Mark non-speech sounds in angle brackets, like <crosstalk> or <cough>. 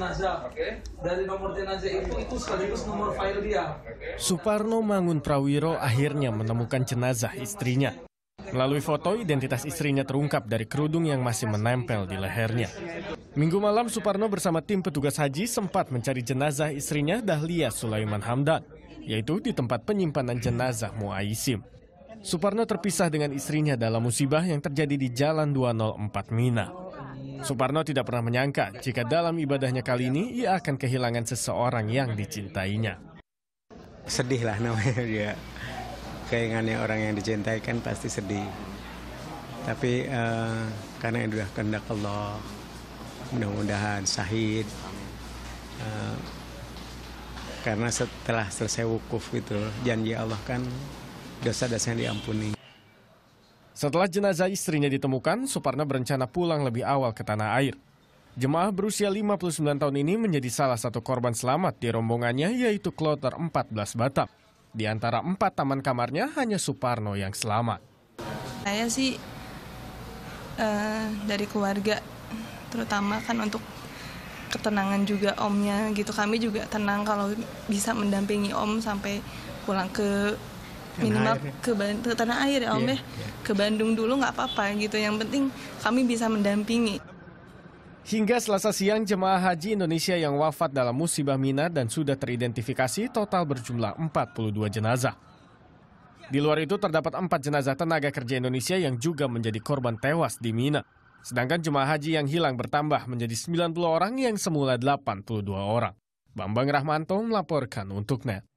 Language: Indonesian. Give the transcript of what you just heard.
jenazah. Dari nomor jenazah itu itu sekaligus nomor file dia. Suparno Mangun Prawiro akhirnya menemukan jenazah istrinya. Melalui foto, identitas istrinya terungkap dari kerudung yang masih menempel di lehernya. Minggu malam, Suparno bersama tim petugas haji sempat mencari jenazah istrinya Dahlia Sulaiman Hamdan, yaitu di tempat penyimpanan jenazah Muaisim. Suparno terpisah dengan istrinya dalam musibah yang terjadi di Jalan 204 Mina. Suparno tidak pernah menyangka jika dalam ibadahnya kali ini ia akan kehilangan seseorang yang dicintainya. Sedih lah namanya <laughs> dia. Kehilangannya orang yang dicintai kan pasti sedih. Tapi uh, karena yang sudah kehendak Allah, mudah-mudahan sahid. Uh, karena setelah selesai wukuf gitu, janji Allah kan dosa-dosanya diampuni. Setelah jenazah istrinya ditemukan, Suparna berencana pulang lebih awal ke tanah air. Jemaah berusia 59 tahun ini menjadi salah satu korban selamat di rombongannya yaitu kloter 14 batam. Di antara empat taman kamarnya hanya Suparno yang selamat. Saya sih uh, dari keluarga, terutama kan untuk ketenangan juga omnya gitu. Kami juga tenang kalau bisa mendampingi om sampai pulang ke minimal ya. ke, ke tanah air ya Om yeah, ya. Iya. Ke Bandung dulu nggak apa-apa gitu. Yang penting kami bisa mendampingi. Hingga selasa siang jemaah haji Indonesia yang wafat dalam musibah Mina dan sudah teridentifikasi total berjumlah 42 jenazah. Di luar itu terdapat 4 jenazah tenaga kerja Indonesia yang juga menjadi korban tewas di Mina. Sedangkan jemaah haji yang hilang bertambah menjadi 90 orang yang semula 82 orang. Bambang Rahmanto melaporkan untuk NET.